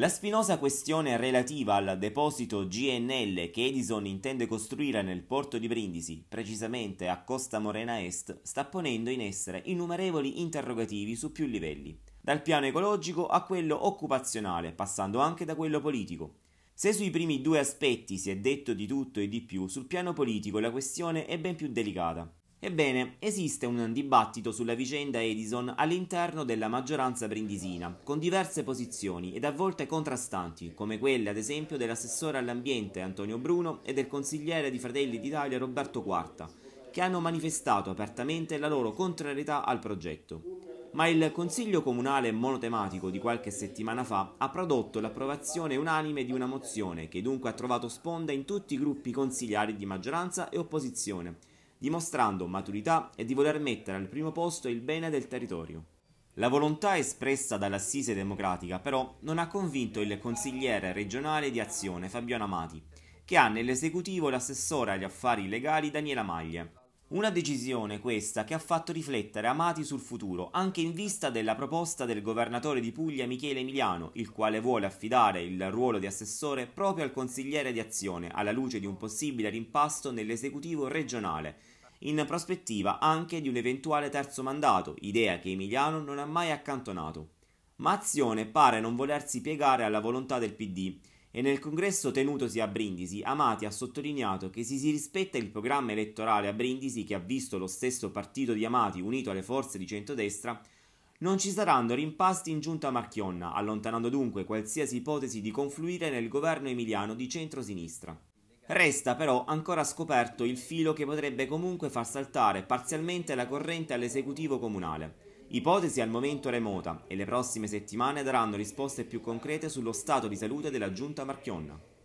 La spinosa questione relativa al deposito GNL che Edison intende costruire nel porto di Brindisi, precisamente a Costa Morena Est, sta ponendo in essere innumerevoli interrogativi su più livelli, dal piano ecologico a quello occupazionale, passando anche da quello politico. Se sui primi due aspetti si è detto di tutto e di più, sul piano politico la questione è ben più delicata. Ebbene, esiste un dibattito sulla vicenda Edison all'interno della maggioranza brindisina, con diverse posizioni ed a volte contrastanti, come quelle ad esempio dell'assessore all'ambiente Antonio Bruno e del consigliere di Fratelli d'Italia Roberto Quarta, che hanno manifestato apertamente la loro contrarietà al progetto. Ma il Consiglio Comunale monotematico di qualche settimana fa ha prodotto l'approvazione unanime di una mozione che dunque ha trovato sponda in tutti i gruppi consigliari di maggioranza e opposizione, dimostrando maturità e di voler mettere al primo posto il bene del territorio. La volontà espressa dall'assise democratica però non ha convinto il consigliere regionale di azione Fabiano Amati, che ha nell'esecutivo l'assessore agli affari legali Daniela Maglie. Una decisione questa che ha fatto riflettere Amati sul futuro, anche in vista della proposta del governatore di Puglia Michele Emiliano, il quale vuole affidare il ruolo di assessore proprio al consigliere di azione, alla luce di un possibile rimpasto nell'esecutivo regionale, in prospettiva anche di un eventuale terzo mandato, idea che Emiliano non ha mai accantonato. Ma Azione pare non volersi piegare alla volontà del PD e nel congresso tenutosi a Brindisi Amati ha sottolineato che se si rispetta il programma elettorale a Brindisi che ha visto lo stesso partito di Amati unito alle forze di centrodestra, non ci saranno rimpasti in giunta a Marchionna, allontanando dunque qualsiasi ipotesi di confluire nel governo emiliano di centrosinistra. Resta però ancora scoperto il filo che potrebbe comunque far saltare parzialmente la corrente all'esecutivo comunale. Ipotesi al momento remota e le prossime settimane daranno risposte più concrete sullo stato di salute della giunta marchionna.